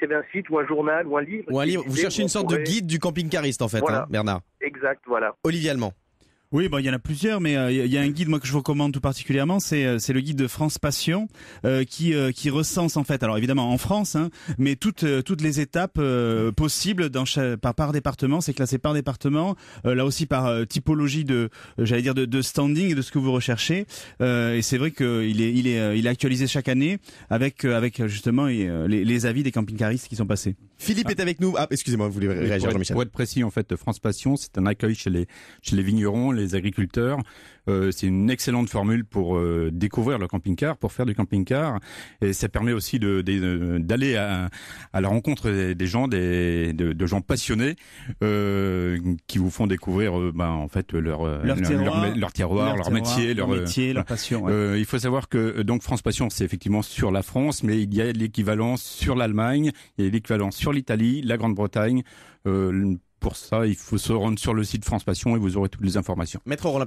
c'est c'est un site ou un journal ou un livre. Ou un livre. Vous cherchez une sorte de guide du camping-cariste en fait, hein, Bernard. Exact, voilà. Olivier Allemand. Oui, bon, bah, il y en a plusieurs, mais euh, il y a un guide moi que je vous recommande tout particulièrement, c'est euh, c'est le guide de France Passion euh, qui qui recense en fait, alors évidemment en France, hein, mais toutes toutes les étapes possibles dans par par département, c'est classé par département, là aussi par typologie de j'allais dire de, de standing et de ce que vous recherchez. et c'est vrai qu'il est il est il est actualisé chaque année avec avec justement les, les avis des camping-caristes qui sont passés. Philippe est avec nous. Ah, excusez-moi, vous voulez réagir, Jean-Michel. Pour être précis, en fait, France Passion, c'est un accueil chez les, chez les vignerons, les agriculteurs, euh, c'est une excellente formule pour euh, découvrir le camping-car, pour faire du camping-car. Et ça permet aussi euh, d'aller de, à, à, la rencontre des, gens, des, de, de, gens passionnés euh, qui vous font découvrir ben, en fait leur, leur, leur, métier, leur, métier, leur passion. il faut savoir que donc France Passion, c'est effectivement sur la France, mais il y a l'équivalent sur l'Allemagne, il y a l'équivalent sur l'Italie, la Grande-Bretagne pour ça, il faut se rendre sur le site France Passion et vous aurez toutes les informations. Maître Roland